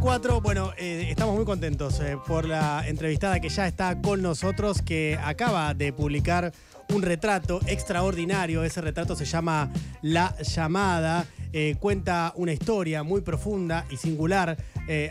04, bueno, eh, estamos muy contentos eh, por la entrevistada que ya está con nosotros, que acaba de publicar un retrato extraordinario. Ese retrato se llama La llamada. Eh, cuenta una historia muy profunda y singular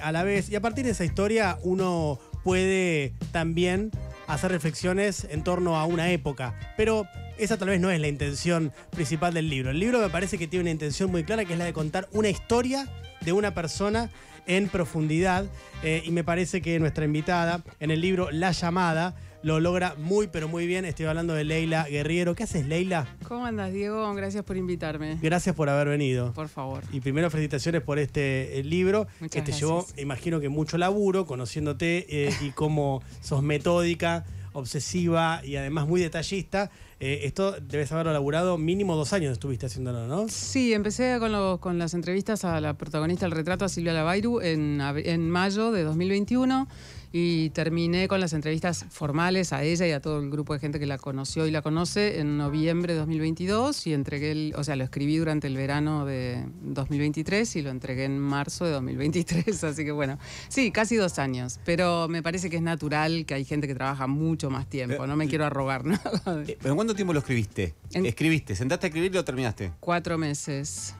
a la vez. Y a partir de esa historia uno puede también hacer reflexiones en torno a una época. Pero esa tal vez no es la intención principal del libro. El libro me parece que tiene una intención muy clara, que es la de contar una historia de una persona en profundidad. Eh, y me parece que nuestra invitada en el libro La llamada lo logra muy, pero muy bien. Estoy hablando de Leila Guerriero. ¿Qué haces, Leila? ¿Cómo andas, Diego? Gracias por invitarme. Gracias por haber venido. Por favor. Y primero, felicitaciones por este eh, libro que te llevó, imagino que mucho laburo, conociéndote eh, y cómo sos metódica, obsesiva y además muy detallista. Eh, esto debes haberlo elaborado mínimo dos años estuviste haciéndolo, ¿no? Sí, empecé con, los, las entrevistas a la protagonista del retrato, a Silvia Lavairu, en, en mayo de 2021 y terminé con las entrevistas formales a ella y a todo el grupo de gente que la conoció y la conoce en noviembre de 2022 y entregué, o sea, lo escribí durante el verano de 2023 y lo entregué en marzo de 2023, así que bueno, sí, casi dos años, pero me parece que es natural que hay gente que trabaja mucho más tiempo, no me eh, quiero arrogar nada. Eh, pero ¿En cuánto tiempo lo escribiste? ¿Escribiste? ¿Sentaste a escribir y terminaste? Cuatro meses.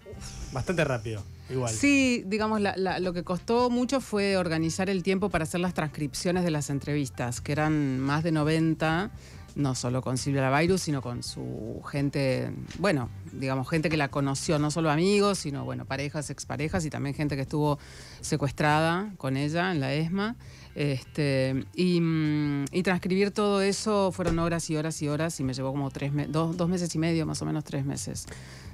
Bastante rápido. Sí, digamos, lo que costó mucho fue organizar el tiempo para hacer las transcripciones de las entrevistas, que eran más de 90 no solo con Silvia Lavairus, sino con su gente, bueno, digamos, gente que la conoció, no solo amigos, sino, bueno, parejas, exparejas y también gente que estuvo secuestrada con ella en la ESMA. Este, y, mm, transcribir todo eso fueron horas y horas y horas y me llevó como tres dos meses y medio, más o menos tres meses.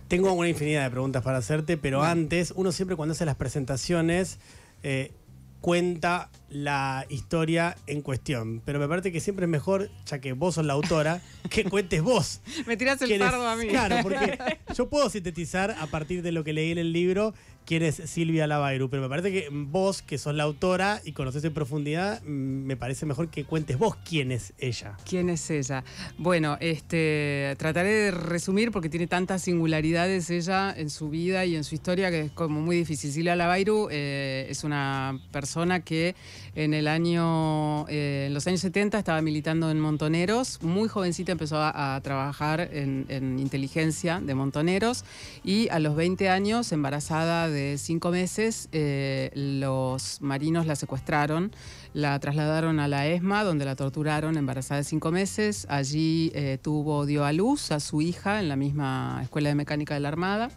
Tengo una infinidad de preguntas para hacerte, pero antes, uno siempre cuando hace las presentaciones eh, cuenta la historia en cuestión. Pero me parece que siempre es mejor, ya que vos sos la autora, que cuentes vos. me tiras el pardo a mí. Claro, porque yo puedo sintetizar a partir de lo que leí en el libro quién es Silvia Lavairu, pero me parece que vos, que sos la autora y conoces en profundidad, mm, me parece mejor que cuentes vos quién es ella. ¿Quién es ella? Bueno, este, trataré de resumir porque tiene tantas singularidades ella en su vida y en su historia que es como muy difícil. Silvia Lavairu eh, es una persona que en el año, eh, en los años 70 estaba militando en Montoneros, muy jovencita empezó a, trabajar en, en inteligencia de Montoneros y a los 20 años embarazada de de cinco meses, eh, los marinos la secuestraron, la trasladaron a la ESMA, donde la torturaron embarazada de cinco meses. Allí eh, tuvo, dio a luz a su hija en la misma Escuela de Mecánica de la Armada.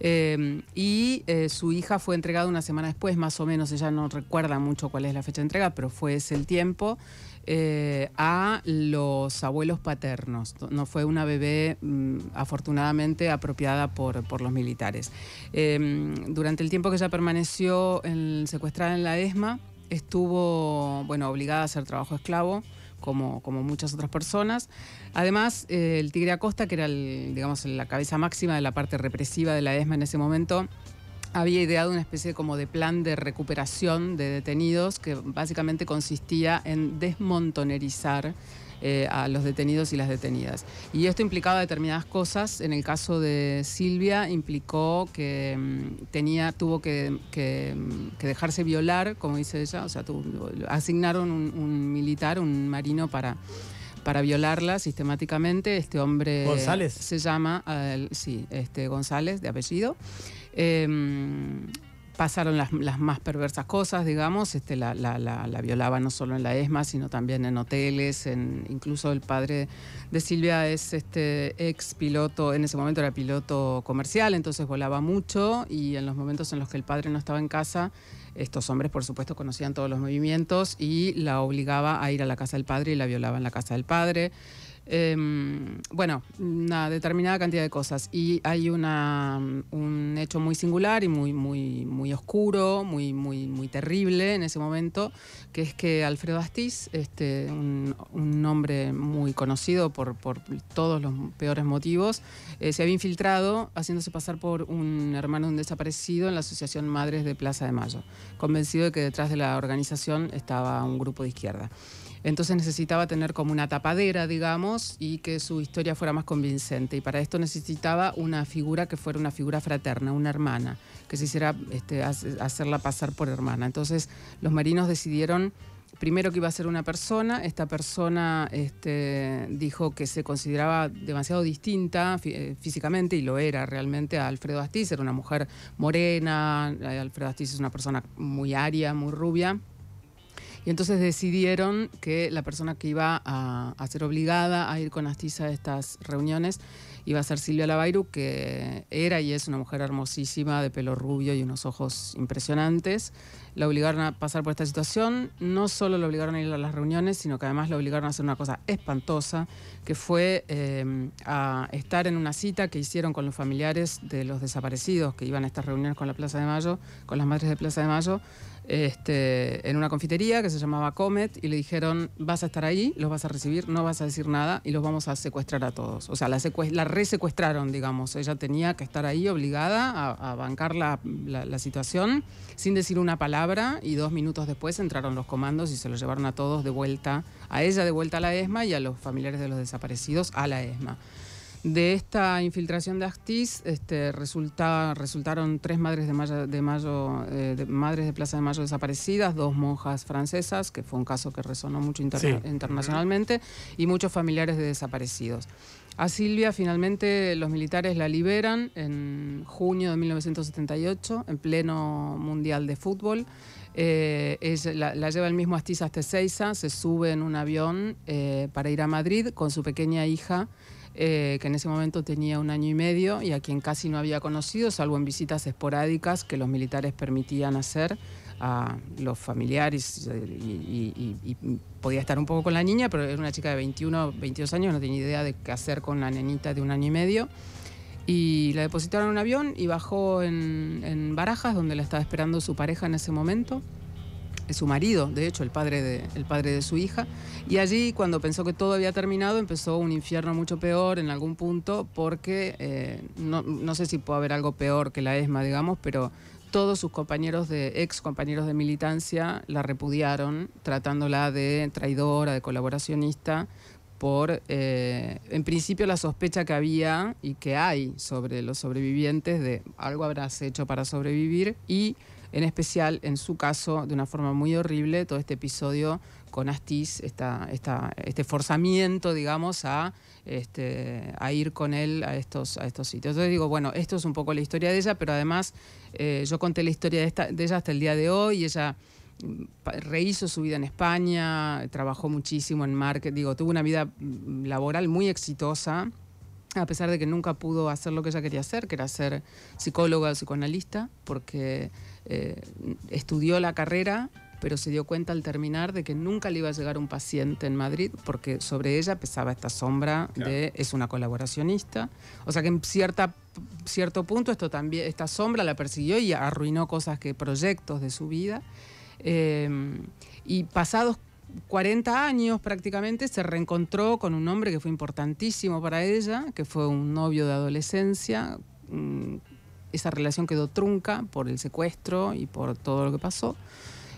Eh, y su hija fue entregada una semana después, más o menos, ella no recuerda mucho cuál es la fecha de entrega, pero fue ese el tiempo. Eh, a los abuelos paternos. No fue una bebé mm, afortunadamente apropiada por, los militares. Em, durante el tiempo que ella permaneció secuestrada en la ESMA, estuvo bueno, obligada a hacer trabajo esclavo. Como, como, muchas otras personas. Además, eh, el Tigre Acosta, que era digamos, la cabeza máxima de la parte represiva de la ESMA en ese momento, había ideado una especie como de plan de recuperación de detenidos que básicamente consistía en desmontonerizar eh, a los detenidos y las detenidas. Y esto implicaba determinadas cosas. En el caso de Silvia implicó que mm, tenía, tuvo mm, que, dejarse violar, como dice ella, o sea, asignaron un, militar, un marino para para violarla sistemáticamente. Este hombre. ¿González? Se llama, eh, sí, este, González, de apellido. Em, pasaron las, más perversas cosas, digamos, este, la, violaba no solo en la ESMA, sino también en hoteles, en, incluso el padre de Silvia es este ex piloto, en ese momento era piloto comercial, entonces volaba mucho y en los momentos en los que el padre no estaba en casa, estos hombres por supuesto conocían todos los movimientos y la obligaba a ir a la casa del padre y la violaba en la casa del padre. Em, bueno, una determinada cantidad de cosas. Y hay un hecho muy singular y muy, muy, muy oscuro, muy, muy, muy terrible en ese momento, que es que Alfredo Astiz, este, un, hombre muy conocido por, todos los peores motivos, eh, se había infiltrado haciéndose pasar por un hermano de un desaparecido en la Asociación Madres de Plaza de Mayo, convencido de que detrás de la organización estaba un grupo de izquierda. Entonces necesitaba tener como una tapadera, digamos, y que su historia fuera más convincente. Y para esto necesitaba una figura que fuera una figura fraterna, una hermana, que se hiciera este, hacerla pasar por hermana. Entonces los marinos decidieron primero que iba a ser una persona, esta persona este, dijo que se consideraba demasiado distinta eh, físicamente y lo era realmente a Alfredo Astiz, era una mujer morena, eh, Alfredo Astiz es una persona muy aria, muy rubia y entonces decidieron que la persona que iba a, ser obligada a ir con Astiza a estas reuniones iba a ser Silvia Lavairu, que era y es una mujer hermosísima, de pelo rubio y unos ojos impresionantes. La obligaron a pasar por esta situación, no solo la obligaron a ir a las reuniones, sino que además la obligaron a hacer una cosa espantosa, que fue eh, a estar en una cita que hicieron con los familiares de los desaparecidos que iban a estas reuniones con la Plaza de Mayo, con las madres de Plaza de Mayo este, en una confitería que se llamaba Comet y le dijeron, vas a estar ahí, los vas a recibir, no vas a decir nada y los vamos a secuestrar a todos. O sea, la, resecuestraron, digamos. Ella tenía que estar ahí obligada a, bancar la, la, situación sin decir una palabra y dos minutos después entraron los comandos y se los llevaron a todos de vuelta, a ella de vuelta a la ESMA y a los familiares de los desaparecidos a la ESMA. De esta infiltración de Actis este, resultaron tres eh, madres de Plaza de Mayo desaparecidas, dos monjas francesas, que fue un caso que resonó mucho internacionalmente, y muchos familiares de desaparecidos. A Silvia finalmente los militares la liberan en junio de 1978, en pleno Mundial de Fútbol. Eh, la, lleva el mismo Astiz hasta Seiza, se sube en un avión eh, para ir a Madrid con su pequeña hija eh, que en ese momento tenía un año y medio y a quien casi no había conocido, salvo en visitas esporádicas que los militares permitían hacer a los familiares y, podía estar un poco con la niña, pero era una chica de 21, 22 años, no tenía idea de qué hacer con la nenita de un año y medio. Y la depositaron en un avión y bajó en, en Barajas, donde la estaba esperando su pareja en ese momento su marido, de hecho, el padre de, el padre de su hija. Y allí, cuando pensó que todo había terminado, empezó un infierno mucho peor en algún punto, porque eh, no, sé si puede haber algo peor que la ESMA, digamos, pero todos sus compañeros de ex compañeros de militancia la repudiaron, tratándola de traidora, de colaboracionista, por, eh, en principio, la sospecha que había y que hay sobre los sobrevivientes de algo habrás hecho para sobrevivir y en especial en su caso, de una forma muy horrible, todo este episodio con Astiz, esta, este forzamiento, digamos, a, este, a ir con él a estos, a estos sitios. Entonces digo, bueno, esto es un poco la historia de ella, pero además eh, yo conté la historia de, ella hasta el día de hoy ella mm, rehizo su vida en España, trabajó muchísimo en marketing, digo, tuvo una vida mm, laboral muy exitosa, a pesar de que nunca pudo hacer lo que ella quería hacer, que era ser psicóloga o psicoanalista, porque eh, estudió la carrera, pero se dio cuenta al terminar de que nunca le iba a llegar un paciente en Madrid porque sobre ella pesaba esta sombra de es una colaboracionista. O sea que en cierta, cierto punto esto también, esta sombra la persiguió y arruinó cosas que, proyectos de su vida. Eh, y pasados 40 años prácticamente se reencontró con un hombre que fue importantísimo para ella, que fue un novio de adolescencia, mm, esa relación quedó trunca por el secuestro y por todo lo que pasó.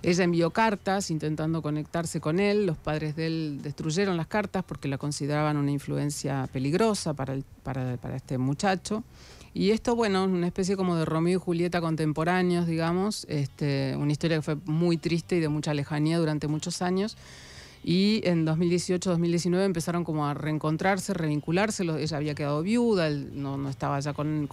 Ella envió cartas intentando conectarse con él. Los padres de él destruyeron las cartas porque la consideraban una influencia peligrosa para, para, este muchacho. Y esto, bueno, es una especie como de Romeo y Julieta contemporáneos, digamos, este, una historia que fue muy triste y de mucha lejanía durante muchos años y en 2018-2019 empezaron como a reencontrarse, revincularse, ella había quedado viuda, no, no estaba ya con,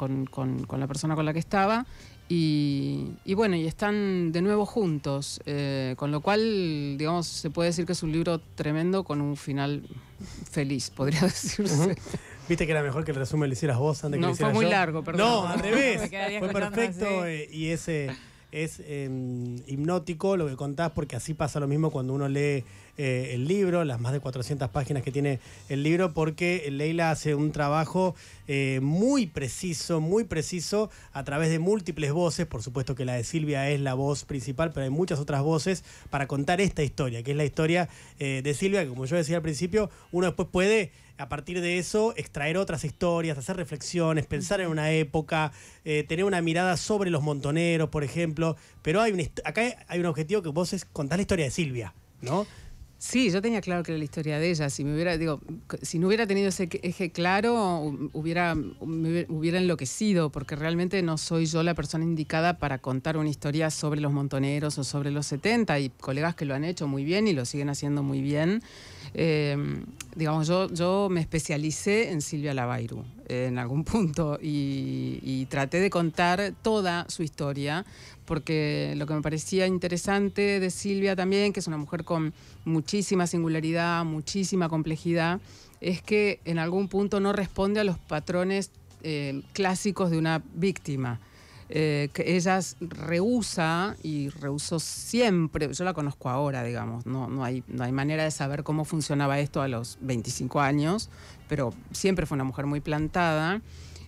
la persona con la que estaba y, bueno, y están de nuevo juntos, eh, con lo cual, digamos, se puede decir que es un libro tremendo con un final feliz, podría decirse. Viste que era mejor que el resumen lo hicieras vos antes no, que lo no, fue muy largo, perdón. No, al revés. fue perfecto eh, y ese es em, hipnótico lo que contás porque así pasa lo mismo cuando uno lee eh, el libro, las más de 400 páginas que tiene el libro, porque Leila hace un trabajo eh, muy preciso, muy preciso, a través de múltiples voces. Por supuesto que la de Silvia es la voz principal, pero hay muchas otras voces para contar esta historia, que es la historia eh, de Silvia, como yo decía al principio, uno después puede a partir de eso extraer otras historias, hacer reflexiones, pensar en una época, tener una mirada sobre los montoneros, por ejemplo. Pero hay acá hay un objetivo que vos es contar la historia de Silvia, ¿no? Sí, yo tenía claro que era la historia de ella. Si me hubiera, digo, si no hubiera tenido ese eje claro, hubiera, me hubiera enloquecido, porque realmente no soy yo la persona indicada para contar una historia sobre los montoneros o sobre los 70. Hay colegas que lo han hecho muy bien y lo siguen haciendo muy bien. Em, digamos, yo, yo me especialicé en Silvia Lavairu en algún punto y, traté de contar toda su historia porque lo que me parecía interesante de Silvia también, que es una mujer con muchísima singularidad, muchísima complejidad, es que en algún punto no responde a los patrones eh, clásicos de una víctima. Eh, que ella rehúsa y rehusó siempre, yo la conozco ahora, digamos, no, no, hay, no hay manera de saber cómo funcionaba esto a los 25 años, pero siempre fue una mujer muy plantada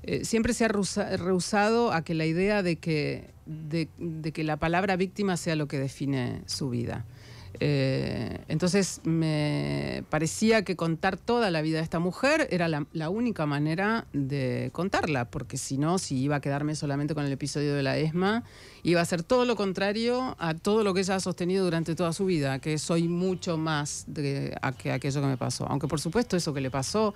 eh, siempre se ha rehusado a que la idea de que, de, que la palabra víctima sea lo que define su vida. Eh, entonces me parecía que contar toda la vida de esta mujer era la, única manera de contarla, porque si no, si iba a quedarme solamente con el episodio de la ESMA, iba a ser todo lo contrario a todo lo que ella ha sostenido durante toda su vida, que soy mucho más de, que aquello que me pasó. Aunque por supuesto eso que le pasó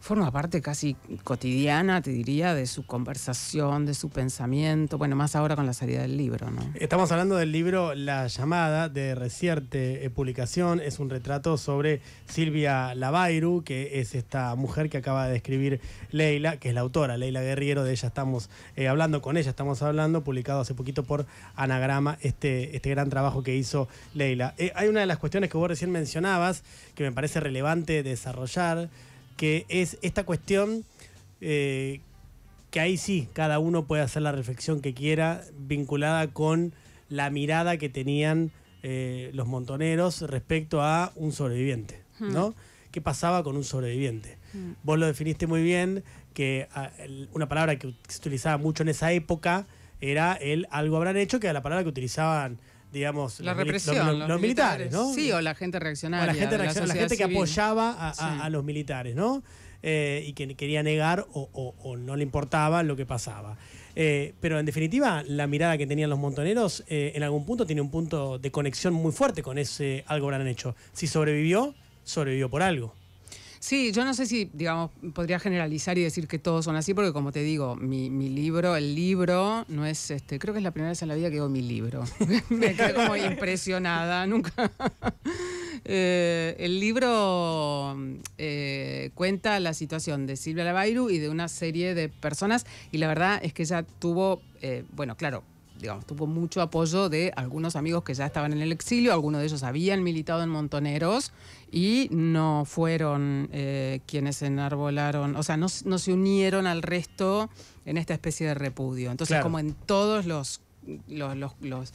forma parte casi cotidiana, te diría, de su conversación, de su pensamiento, bueno, más ahora con la salida del libro, ¿no? Estamos hablando del libro La llamada de reciente eh, publicación, es un retrato sobre Silvia Lavairu, que es esta mujer que acaba de escribir Leila, que es la autora, Leila Guerriero, de ella estamos eh, hablando, con ella estamos hablando, publicado hace poquito por Anagrama, este, este gran trabajo que hizo Leila. Eh, hay una de las cuestiones que vos recién mencionabas, que me parece relevante desarrollar, que es esta cuestión eh, que ahí sí, cada uno puede hacer la reflexión que quiera vinculada con la mirada que tenían eh, los montoneros respecto a un sobreviviente, hmm. ¿no? ¿Qué pasaba con un sobreviviente? Hmm. Vos lo definiste muy bien, que ah, una palabra que se utilizaba mucho en esa época era el algo habrán hecho, que era la palabra que utilizaban digamos, la represión, los, militares, ¿no? Sí, o la gente reaccionaria. la gente, la, gente que apoyaba a, los militares, ¿no? Eh, y que quería negar o, no le importaba lo que pasaba. Eh, pero en definitiva, la mirada que tenían los montoneros eh, en algún punto tiene un punto de conexión muy fuerte con ese algo que habrán hecho. Si sobrevivió, sobrevivió por algo. Sí, yo no sé si, digamos, podría generalizar y decir que todos son así, porque como te digo, mi, libro, el libro, no es, este, creo que es la primera vez en la vida que veo mi libro. Me quedo muy impresionada, nunca. Eh, el libro eh, cuenta la situación de Silvia Lavairu y de una serie de personas, y la verdad es que ella tuvo, eh, bueno, claro, tuvo mucho apoyo de algunos amigos que ya estaban en el exilio, algunos de ellos habían militado en Montoneros y no fueron eh, quienes enarbolaron, o sea, no, se unieron al resto en esta especie de repudio. Entonces, como en todos los los, los,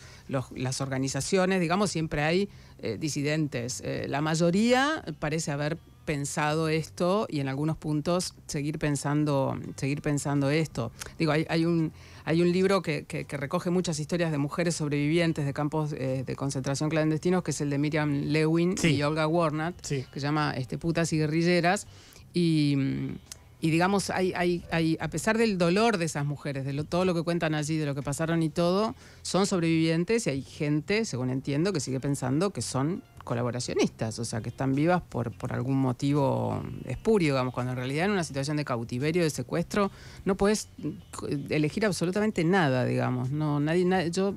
las organizaciones, digamos, siempre hay eh, disidentes. Eh, la mayoría parece haber pensado esto y en algunos puntos seguir pensando, seguir pensando esto. Digo, hay, hay un, hay un libro que, recoge muchas historias de mujeres sobrevivientes de campos eh, de concentración clandestinos, que es el de Miriam Lewin y Olga Warnat, que se llama este, Putas y Guerrilleras. Y. digamos, hay, a pesar del dolor de esas mujeres, de todo lo que cuentan allí, de lo que pasaron y todo, son sobrevivientes y hay gente, según entiendo, que sigue pensando que son colaboracionistas, o sea, que están vivas por, por algún motivo espurio, digamos, cuando en realidad en una situación de cautiverio, de secuestro, no puedes elegir absolutamente nada, digamos. No, nadie, yo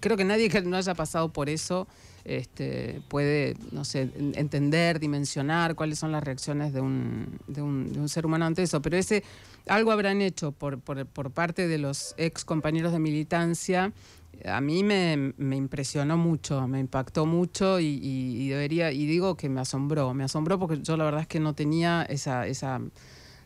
creo que nadie que no haya pasado por eso este, puede, no sé, entender, dimensionar cuáles son las reacciones de un, de un, ser humano ante eso. Pero ese algo habrán hecho por, por, por parte de los ex compañeros de militancia a mí me, impresionó mucho, me impactó mucho y, debería, y digo que me asombró, me asombró porque yo la verdad es que no tenía esa, esa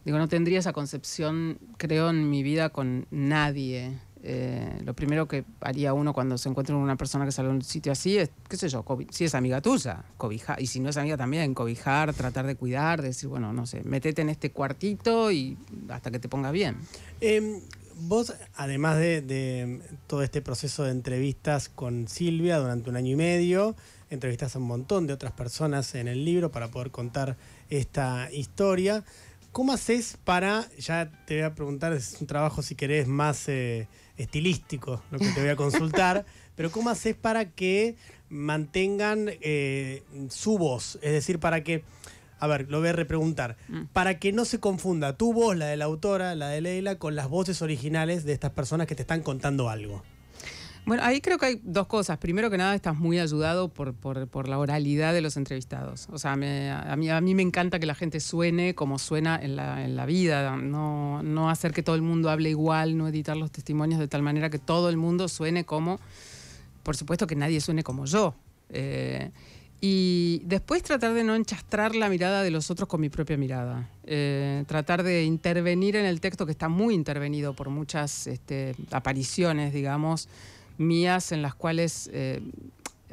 digo, no tendría esa concepción, creo, en mi vida con nadie. Eh, lo primero que haría uno cuando se encuentra con una persona que sale a un sitio así es, qué sé yo, si es amiga tuya, cobijar, y si no es amiga también, cobijar, tratar de cuidar, decir, bueno, no sé, metete en este cuartito y hasta que te pongas bien. Em, vos, además de, todo este proceso de entrevistas con Silvia durante un año y medio, entrevistas a un montón de otras personas en el libro para poder contar esta historia. ¿Cómo haces para, ya te voy a preguntar, es un trabajo si querés más eh, estilístico, lo que te voy a consultar, pero ¿cómo haces para que mantengan eh, su voz? Es decir, para que a ver, lo voy a repreguntar. Mm. Para que no se confunda tu voz, la de la autora, la de Leila, con las voces originales de estas personas que te están contando algo. Bueno, ahí creo que hay dos cosas. Primero que nada, estás muy ayudado por, la oralidad de los entrevistados. O sea, a, mí, a mí me encanta que la gente suene como suena en la, vida. No, hacer que todo el mundo hable igual, no editar los testimonios de tal manera que todo el mundo suene como... Por supuesto que nadie suene como yo. Eh, y después tratar de no enchastrar la mirada de los otros con mi propia mirada. Eh, tratar de intervenir en el texto que está muy intervenido por muchas este, apariciones, digamos, mías en las cuales eh,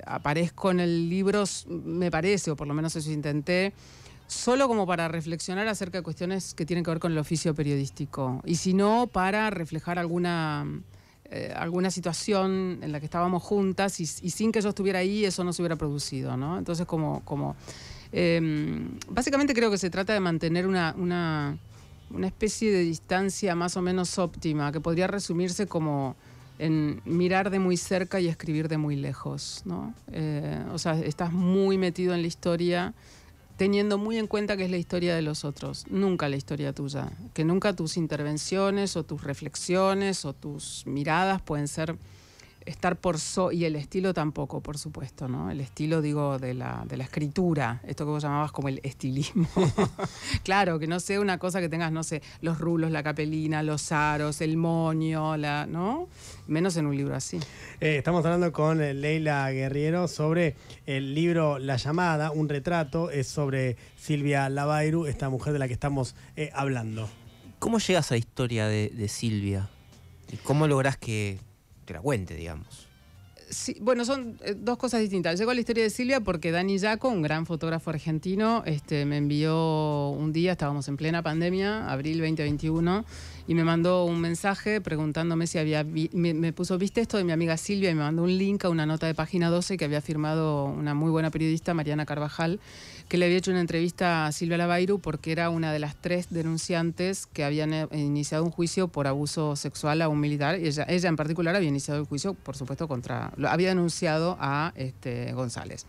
aparezco en el libro, me parece, o por lo menos eso intenté, solo como para reflexionar acerca de cuestiones que tienen que ver con el oficio periodístico. Y si no, para reflejar alguna eh, alguna situación en la que estábamos juntas y, sin que yo estuviera ahí eso no se hubiera producido, ¿no? Entonces como... Em, básicamente creo que se trata de mantener una, especie de distancia más o menos óptima, que podría resumirse como en mirar de muy cerca y escribir de muy lejos, ¿no? Eh, o sea, estás muy metido en la historia teniendo muy en cuenta que es la historia de los otros, nunca la historia tuya, que nunca tus intervenciones o tus reflexiones o tus miradas pueden ser estar por so y el estilo tampoco, por supuesto, ¿no? El estilo, digo, de la, de la escritura, esto que vos llamabas como el estilismo. claro, que no sea una cosa que tengas, no sé, los rulos, la capelina, los aros, el moño, la, ¿no? Menos en un libro así. Eh, estamos hablando con eh, Leila Guerriero sobre el libro La llamada, un retrato, es sobre Silvia Lavairu, esta mujer de la que estamos eh, hablando. ¿Cómo llegas a la historia de, de Silvia? ¿Cómo lográs que Cragüente, digamos bueno, son eh, dos cosas distintas. Llegó la historia de Silvia porque Dani Yaco, un gran fotógrafo argentino, este, me envió un día, estábamos en plena pandemia, abril 2021, y me mandó un mensaje preguntándome si había. me, puso, ¿viste esto de mi amiga Silvia? Y me mandó un link a una nota de página 12 que había firmado una muy buena periodista, Mariana Carvajal, que le había hecho una entrevista a Silvia Lavairu porque era una de las tres denunciantes que habían eh, iniciado un juicio por abuso sexual a un militar. Y ella, ella en particular había iniciado el juicio, por supuesto, contra lo había anunciado a este, González.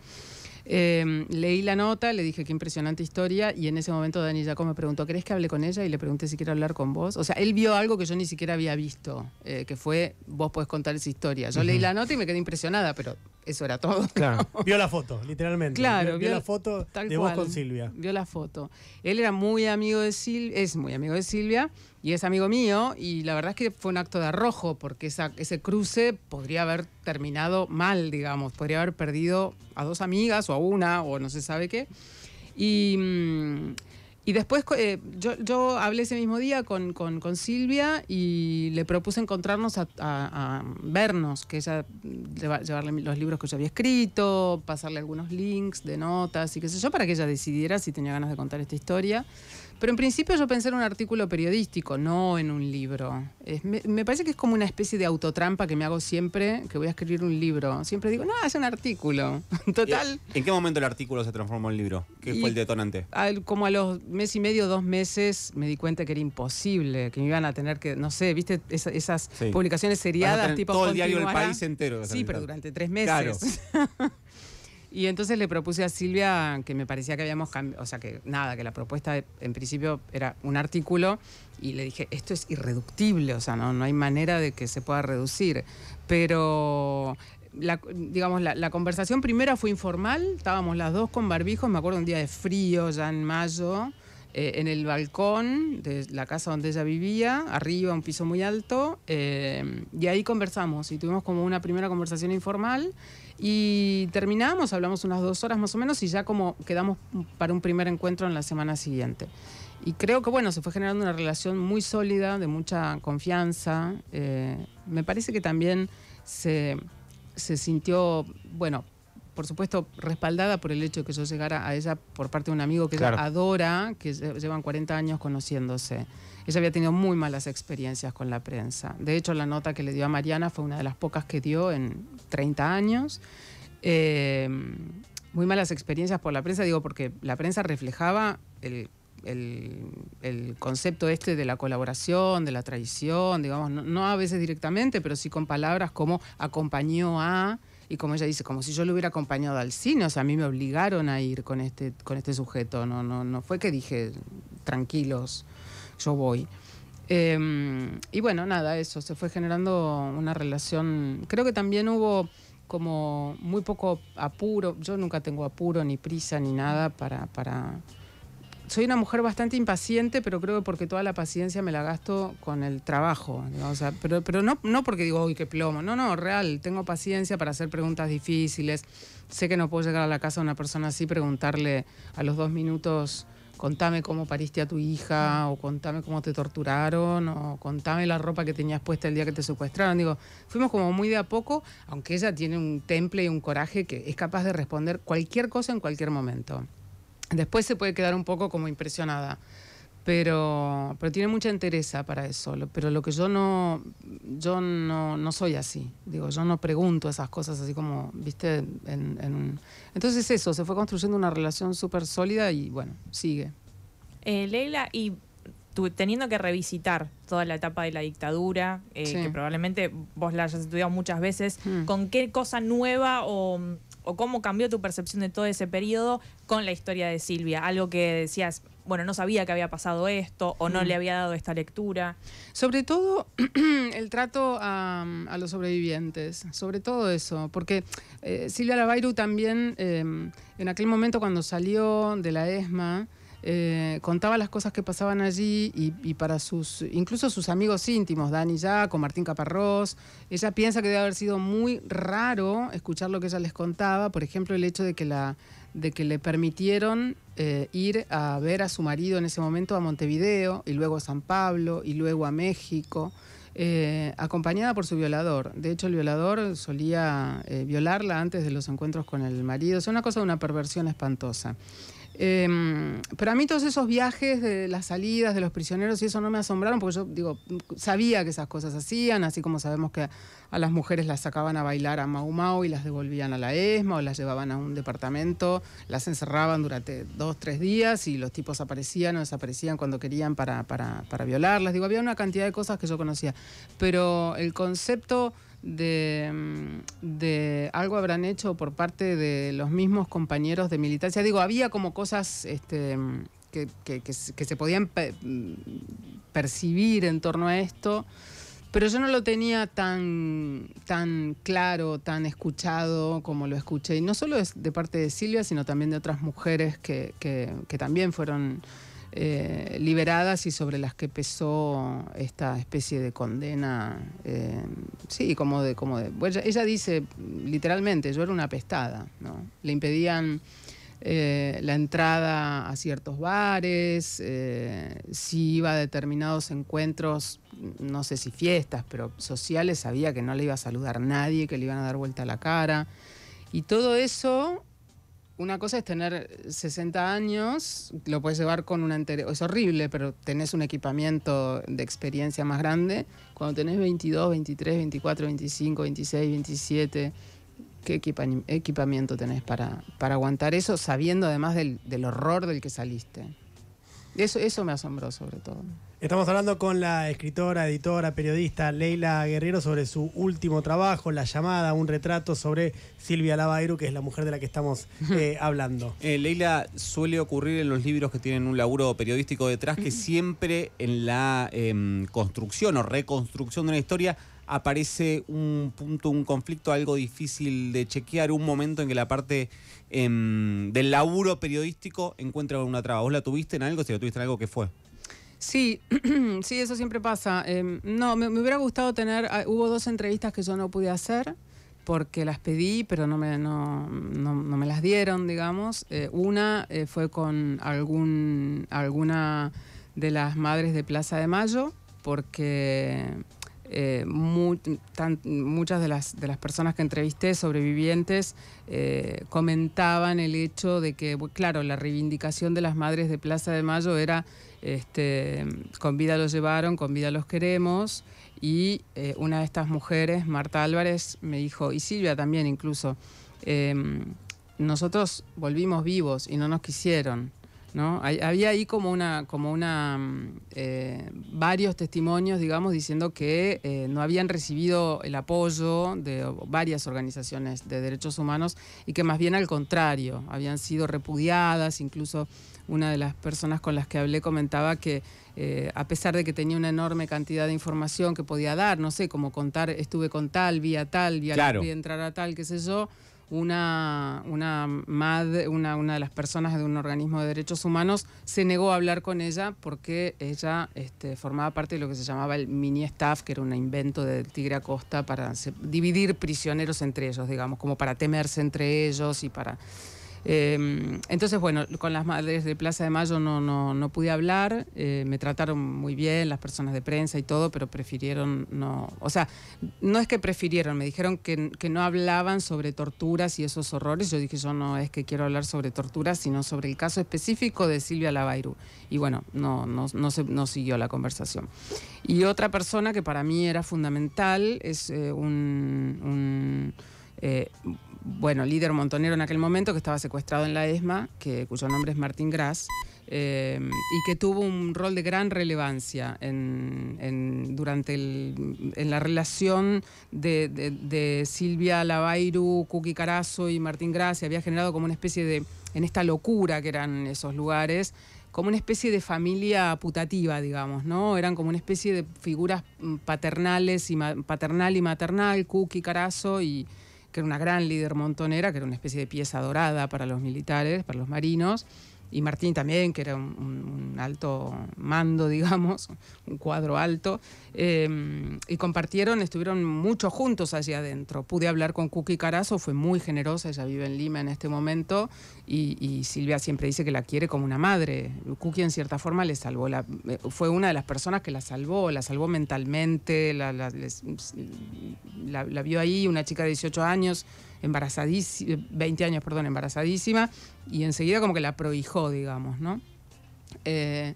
Em, leí la nota, le dije qué impresionante historia y en ese momento Dani Jacob me preguntó, ¿querés que hable con ella? Y le pregunté si quiere hablar con vos. O sea, él vio algo que yo ni siquiera había visto, eh, que fue, vos podés contar esa historia. Yo leí la nota y me quedé impresionada, pero eso era todo. Claro. Vio la foto, literalmente. Claro, vio, la foto de vos con Silvia. Vio la foto. Él era muy amigo de Silvia, es muy amigo de Silvia y es amigo mío. Y la verdad es que fue un acto de arrojo, porque esa, ese cruce podría haber terminado mal, digamos. Podría haber perdido a dos amigas o a una, o no se sabe qué. Y. Mm, y después eh, yo, yo, hablé ese mismo día con, Silvia y le propuse encontrarnos a, vernos, que ella mm, a llevarle los libros que yo había escrito, pasarle algunos links de notas y qué sé yo, para que ella decidiera si tenía ganas de contar esta historia. Pero en principio yo pensé en un artículo periodístico, no en un libro. me, parece que es como una especie de autotrampa que me hago siempre que voy a escribir un libro. Siempre digo, no, es un artículo. Total. ¿En qué momento el artículo se transformó en libro? ¿Qué fue el detonante? como a los mes y medio, dos meses, me di cuenta que era imposible, que me iban a tener que, no sé, viste esas publicaciones seriadas tipo... Todo el diario del país entero. Sí, pero durante tres meses. Claro. Y entonces le propuse a Silvia que me parecía que habíamos cambiado, o sea, que nada, que la propuesta en principio era un artículo y le dije, esto es irreductible, o sea, no, hay manera de que se pueda reducir. Pero digamos, la, la, conversación primera fue informal, estábamos las dos con barbijos, me acuerdo un día de frío ya en mayo, eh, en el balcón de la casa donde ella vivía, arriba, un piso muy alto, eh, y ahí conversamos y tuvimos como una primera conversación informal y terminamos, hablamos unas dos horas más o menos y ya como quedamos para un primer encuentro en la semana siguiente. Y creo que bueno, se fue generando una relación muy sólida, de mucha confianza. Eh, me parece que también se, se sintió, bueno, por supuesto, respaldada por el hecho de que yo llegara a ella por parte de un amigo que adora, que llevan 40 años conociéndose. Ella había tenido muy malas experiencias con la prensa. De hecho, la nota que le dio a Mariana fue una de las pocas que dio en 30 años. Em, muy malas experiencias por la prensa, digo, porque la prensa reflejaba el concepto este de la colaboración, de la traición, digamos, no, a veces directamente, pero sí con palabras como acompañó a, y como ella dice, como si yo lo hubiera acompañado al cine, o sea, a mí me obligaron a ir con este, con este sujeto, no, no, no fue que dije, tranquilos, yo voy. Em, y bueno, nada, eso, se fue generando una relación, creo que también hubo como muy poco apuro, yo nunca tengo apuro, ni prisa, ni nada para... para soy una mujer bastante impaciente, pero creo que porque toda la paciencia me la gasto con el trabajo. pero no, porque digo, uy, qué plomo. No, no, real. Tengo paciencia para hacer preguntas difíciles. Sé que no puedo llegar a la casa de una persona así preguntarle a los dos minutos, contame cómo pariste a tu hija, o contame cómo te torturaron, o contame la ropa que tenías puesta el día que te secuestraron. Digo, fuimos como muy de a poco, aunque ella tiene un temple y un coraje que es capaz de responder cualquier cosa en cualquier momento. Después se puede quedar un poco como impresionada, pero, pero tiene mucha entereza para eso. Pero lo que yo no, yo no, no soy así. Digo, yo no pregunto esas cosas así como, viste, en, un... entonces eso, se fue construyendo una relación súper sólida y bueno, sigue. Eh, Leila, y teniendo que revisitar toda la etapa de la dictadura, eh, que probablemente vos la hayas estudiado muchas veces, hmm. ¿con qué cosa nueva o o cómo cambió tu percepción de todo ese periodo con la historia de Silvia? Algo que decías, bueno, no sabía que había pasado esto o no mm. le había dado esta lectura. Sobre todo el trato a, los sobrevivientes, sobre todo eso, porque eh, Silvia Lavairu también eh, en aquel momento cuando salió de la ESMA, eh, contaba las cosas que pasaban allí y, para sus, incluso sus amigos íntimos, Dani con Martín Caparrós, ella piensa que debe haber sido muy raro escuchar lo que ella les contaba, por ejemplo, el hecho de que, la, de que le permitieron eh, ir a ver a su marido en ese momento a Montevideo y luego a San Pablo y luego a México. Eh, acompañada por su violador. De hecho, el violador solía violarla antes de los encuentros con el marido. Es una cosa de una perversión espantosa. Em, pero a mí todos esos viajes de las salidas de los prisioneros y eso no me asombraron porque yo digo, sabía que esas cosas hacían, así como sabemos que a las mujeres las sacaban a bailar a Mau Mau y las devolvían a la ESMA o las llevaban a un departamento, las encerraban durante dos, tres días y los tipos aparecían o desaparecían cuando querían para, para violarlas. Digo, había una cantidad de cosas que yo conocía, pero el concepto de, algo habrán hecho por parte de los mismos compañeros de militancia. Digo, había como cosas este, que, se podían percibir en torno a esto, pero yo no lo tenía tan, tan claro, tan escuchado como lo escuché. Y no solo es de parte de Silvia, sino también de otras mujeres que, también fueron eh, liberadas y sobre las que pesó esta especie de condena, eh, sí, como de... Como de ella, dice literalmente, yo era una pestada, ¿no? Le impedían eh, la entrada a ciertos bares, si iba a determinados encuentros, no sé si fiestas, pero sociales, sabía que no le iba a saludar nadie, que le iban a dar vuelta a la cara. Y todo eso una cosa es tener 60 años, lo puedes llevar con una entera, es horrible, pero tenés un equipamiento de experiencia más grande. Cuando tenés 22, 23, 24, 25, 26, 27, ¿qué equipamiento tenés para, aguantar eso sabiendo además del, del horror del que saliste? Eso, eso me asombró sobre todo. Estamos hablando con la escritora, editora, periodista Leila Guerrero sobre su último trabajo, La llamada, un retrato sobre Silvia Lavairu, que es la mujer de la que estamos eh, hablando. Eh, Leila, suele ocurrir en los libros que tienen un laburo periodístico detrás que siempre en la em, construcción o reconstrucción de una historia aparece un punto, un conflicto algo difícil de chequear, un momento en que la parte em, del laburo periodístico encuentra una traba. ¿Vos la tuviste en algo? Si la tuviste en algo, ¿qué fue? Sí, sí, eso siempre pasa. Em, no, me, hubiera gustado tener, ah, hubo dos entrevistas que yo no pude hacer porque las pedí, pero no me, no, no, me las dieron, digamos. Eh, una eh, fue con algún, alguna de las madres de Plaza de Mayo, porque eh, muchas de las, de las personas que entrevisté, sobrevivientes, eh, comentaban el hecho de que, claro, la reivindicación de las madres de Plaza de Mayo era, este, con vida los llevaron, con vida los queremos, y eh, una de estas mujeres, Marta Álvarez, me dijo, y Silvia también incluso, em, nosotros volvimos vivos y no nos quisieron. ¿no? había ahí como una, como una mm, eh, varios testimonios, digamos, diciendo que eh, no habían recibido el apoyo de varias organizaciones de derechos humanos y que más bien al contrario, habían sido repudiadas, incluso una de las personas con las que hablé comentaba que eh, a pesar de que tenía una enorme cantidad de información que podía dar, no sé, como contar, estuve con tal, vía tal, vía claro. entrar a tal, qué sé yo, una, una MAD, una, una, de las personas de un organismo de derechos humanos, se negó a hablar con ella porque ella este, formaba parte de lo que se llamaba el mini staff, que era un invento del Tigre Acosta para dividir prisioneros entre ellos, digamos, como para temerse entre ellos y para Em, entonces, bueno, con las madres de Plaza de Mayo no, no, pude hablar, eh, me trataron muy bien las personas de prensa y todo, pero prefirieron no, o sea, no es que prefirieron, me dijeron que, no hablaban sobre torturas y esos horrores, yo dije yo no es que quiero hablar sobre torturas, sino sobre el caso específico de Silvia Lavairu. Y bueno, no, no, no, se, no siguió la conversación. Y otra persona que para mí era fundamental es eh, un... un eh, bueno, líder montonero en aquel momento que estaba secuestrado en la ESMA, que, cuyo nombre es Martín Gras, eh, y que tuvo un rol de gran relevancia en, durante la relación de, Silvia Lavairu, Kuki Carazo y Martín Gras, y había generado como una especie de, en esta locura que eran esos lugares, como una especie de familia putativa, digamos, ¿no? Eran como una especie de figuras mm, paternales y paternal y maternal, Kuki Carazo y que era una gran líder montonera, que era una especie de pieza dorada para los militares, para los marinos, y Martín también, que era un, alto mando, digamos, un cuadro alto, em, y compartieron, estuvieron mucho juntos allí adentro. Pude hablar con Cookie Carazo, fue muy generosa, ella vive en Lima en este momento, y, Silvia siempre dice que la quiere como una madre. Cookie en cierta forma le salvó, eh, fue una de las personas que la salvó, la salvó mentalmente, la, la vio ahí, una chica de 18 años embarazadísima, 20 años, perdón, embarazadísima, y enseguida como que la prohijó, digamos, ¿no? Eh,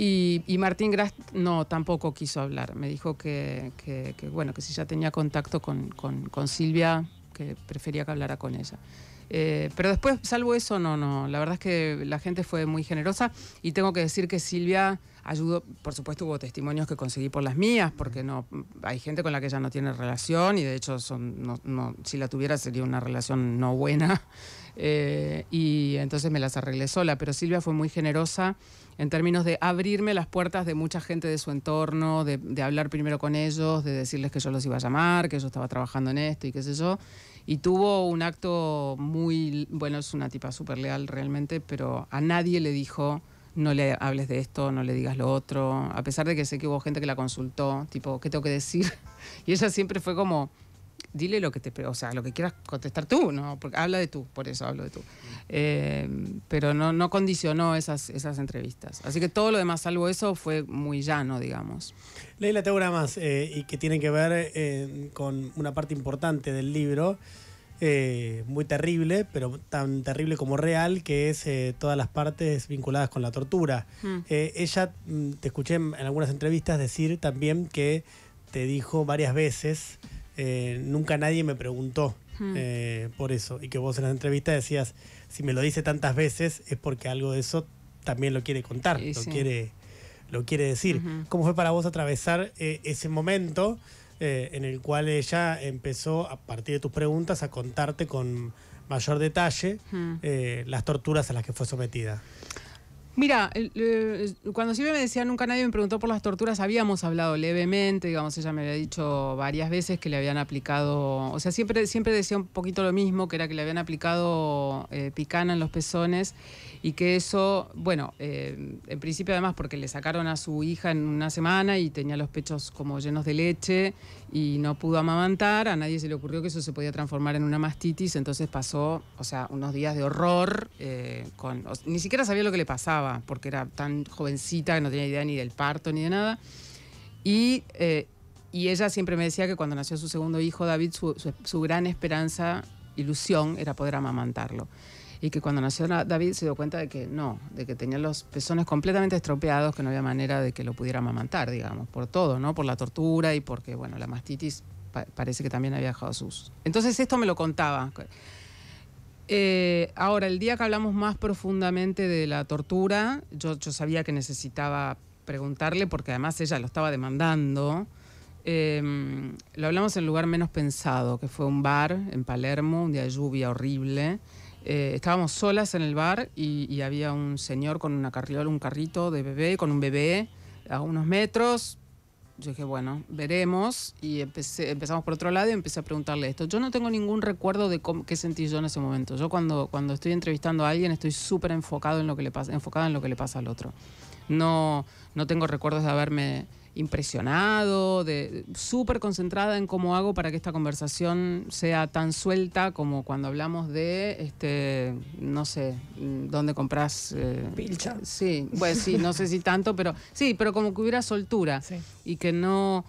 y, Martín Gras no, tampoco quiso hablar. Me dijo que, que, bueno, que si ya tenía contacto con, con Silvia, que prefería que hablara con ella. Eh, pero después, salvo eso, no, no. La verdad es que la gente fue muy generosa y tengo que decir que Silvia ayudó, por supuesto hubo testimonios que conseguí por las mías, porque no hay gente con la que ella no tiene relación y de hecho son, no, no, si la tuviera sería una relación no buena. Eh, y entonces me las arreglé sola, pero Silvia fue muy generosa en términos de abrirme las puertas de mucha gente de su entorno, de, hablar primero con ellos, de decirles que yo los iba a llamar, que yo estaba trabajando en esto y qué sé yo. Y tuvo un acto muy, bueno, es una tipa súper leal realmente, pero a nadie le dijo, no le hables de esto, no le digas lo otro, a pesar de que sé que hubo gente que la consultó, tipo, ¿qué tengo que decir? Y ella siempre fue como dile lo que te, o sea, lo que quieras contestar tú, no, porque habla de tú, por eso hablo de tú. Eh, pero no, condicionó esas, esas entrevistas. Así que todo lo demás, salvo eso, fue muy llano, digamos. Leila, te una más, eh, y que tiene que ver eh, con una parte importante del libro, muy terrible, pero tan terrible como real, que es todas las partes vinculadas con la tortura. Mm. ella, mm, te escuché en algunas entrevistas decir también que te dijo varias veces eh, nunca nadie me preguntó hmm. eh, por eso. Y que vos en las entrevista decías, si me lo dice tantas veces es porque algo de eso también lo quiere contar, lo, Quiere, lo quiere decir. ¿Cómo fue para vos atravesar eh, ese momento en el cual ella empezó, a partir de tus preguntas, a contarte con mayor detalle hmm. las torturas a las que fue sometida? Mira, eh, cuando Silvia me decía nunca nadie me preguntó por las torturas, habíamos hablado levemente, digamos, ella me había dicho varias veces que le habían aplicado, o sea, siempre, siempre decía un poquito lo mismo, que era que le habían aplicado eh, picana en los pezones y que eso, bueno, eh, en principio además porque le sacaron a su hija en una semana y tenía los pechos como llenos de leche y no pudo amamantar, a nadie se le ocurrió que eso se podía transformar en una mastitis, entonces pasó, o sea, unos días de horror, eh, con, ni siquiera sabía lo que le pasaba, porque era tan jovencita que no tenía idea ni del parto ni de nada. Y, eh, y ella siempre me decía que cuando nació su segundo hijo, David, su, su, su gran esperanza, ilusión, era poder amamantarlo y que cuando nació David se dio cuenta de que no, de que tenía los pezones completamente estropeados, que no había manera de que lo pudiera amamantar, digamos, por todo, ¿no? Por la tortura y porque, bueno, la mastitis parece que también había dejado sus... Entonces esto me lo contaba. Eh, ahora, el día que hablamos más profundamente de la tortura, yo, sabía que necesitaba preguntarle, porque además ella lo estaba demandando. Em, lo hablamos en el lugar menos pensado, que fue un bar en Palermo, un día de lluvia horrible. Eh, estábamos solas en el bar y, había un señor con una carriola, un carrito de bebé, con un bebé a unos metros. Yo dije, bueno, veremos. Y empezamos por otro lado y empecé a preguntarle esto. Yo no tengo ningún recuerdo de cómo, qué sentí yo en ese momento. Yo cuando, cuando estoy entrevistando a alguien estoy súper enfocado, en lo que le pasa, enfocado en lo que le pasa al otro. No, no tengo recuerdos de haberme impresionado, de súper concentrada en cómo hago para que esta conversación sea tan suelta como cuando hablamos de, este, no sé, dónde compras... Eh, Pilcha. Sí, pues sí, no sé si tanto, pero sí, pero como que hubiera soltura y que no...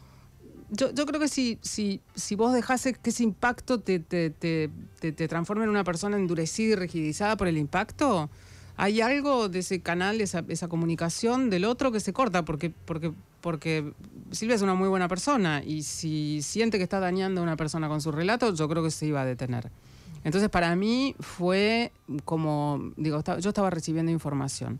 Yo, creo que si, si, si vos dejases e, que ese impacto te, te, te, te transforme en una persona endurecida y rigidizada por el impacto, hay algo de ese canal, esa, esa comunicación del otro que se corta, porque, porque, porque Silvia es una muy buena persona y si siente que está dañando a una persona con su relato, yo creo que se iba a detener. Entonces para mí fue como, digo, yo estaba recibiendo información.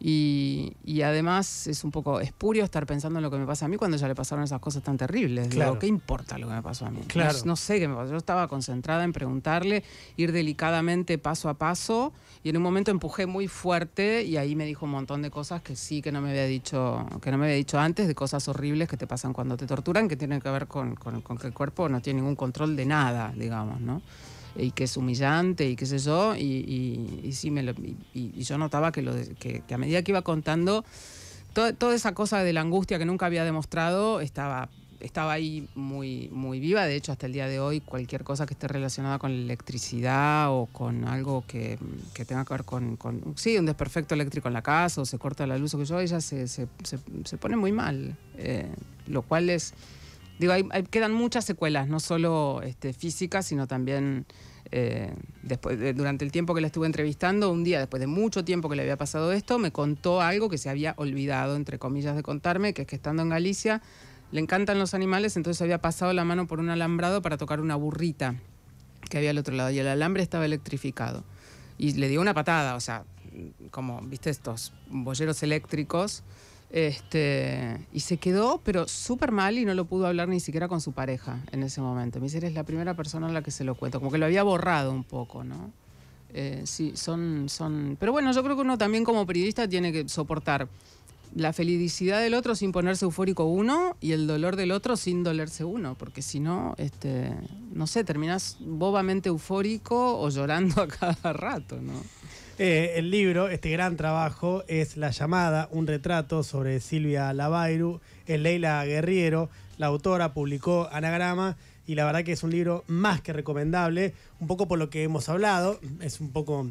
Y, además es un poco espurio estar pensando en lo que me pasa a mí cuando ya le pasaron esas cosas tan terribles. Claro. ¿qué importa lo que me pasó a mí? Claro. No, sé qué me pasó. Yo estaba concentrada en preguntarle, ir delicadamente paso a paso y en un momento empujé muy fuerte y ahí me dijo un montón de cosas que sí que no me había dicho, que no me había dicho antes, de cosas horribles que te pasan cuando te torturan, que tienen que ver con, con que el cuerpo no tiene ningún control de nada, digamos, ¿no? y que es humillante y qué sé yo, y, sí, me y, yo notaba que, lo, a medida que iba contando, toda esa cosa de la angustia que nunca había demostrado estaba estaba ahí muy, muy viva. De hecho, hasta el día de hoy, cualquier cosa que esté relacionada con la electricidad o con algo que, tenga que ver con, sí, un desperfecto eléctrico en la casa o se corta la luz o que yo, ella se, pone muy mal. Eh, lo cual es, digo, quedan muchas secuelas, no solo este, físicas, sino también eh, después durante el tiempo que la estuve entrevistando, un día después de mucho tiempo que le había pasado esto, me contó algo que se había olvidado, entre comillas, de contarme, que es que estando en Galicia le encantan los animales, entonces había pasado la mano por un alambrado para tocar una burrita que había al otro lado y el alambre estaba electrificado. Y le dio una patada, o sea, como, viste, estos bolleros eléctricos este, y se quedó, pero súper mal y no lo pudo hablar ni siquiera con su pareja en ese momento. Me dice, eres la primera persona a la que se lo cuento. Como que lo había borrado un poco, ¿no? Eh, sí, son, son. Pero bueno, yo creo que uno también como periodista tiene que soportar la felicidad del otro sin ponerse eufórico uno y el dolor del otro sin dolerse uno, porque si no, este, no sé, terminás bobamente eufórico o llorando a cada rato, ¿no? Eh, el libro, este gran trabajo, es La llamada, un retrato sobre Silvia Lavairu, es Leila Guerriero, la autora publicó Anagrama y la verdad que es un libro más que recomendable, un poco por lo que hemos hablado, es un poco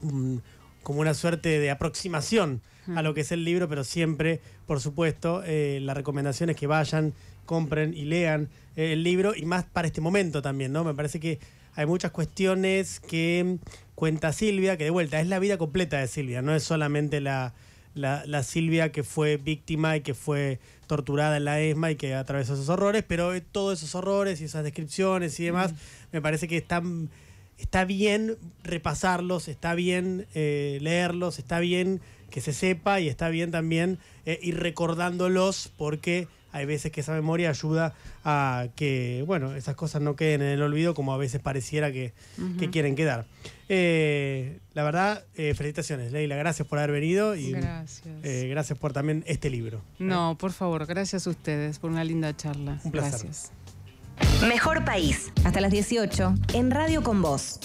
mm, como una suerte de aproximación a lo que es el libro, pero siempre, por supuesto, eh, la recomendación es que vayan, compren y lean eh, el libro y más para este momento también, ¿no? Me parece que hay muchas cuestiones que cuenta Silvia, que de vuelta es la vida completa de Silvia, no es solamente la, la, Silvia que fue víctima y que fue torturada en la ESMA y que atravesó esos horrores, pero eh, todos esos horrores y esas descripciones y demás, me parece que están, está bien repasarlos, está bien eh, leerlos, está bien que se sepa y está bien también eh, ir recordándolos porque hay veces que esa memoria ayuda a que, bueno, esas cosas no queden en el olvido como a veces pareciera que, quieren quedar. Eh, la verdad, eh, felicitaciones, Leila. Gracias por haber venido y eh, gracias. por también este libro. No, por favor, gracias a ustedes por una linda charla. Gracias. Mejor país. Hasta las 18 en Radio con Voz.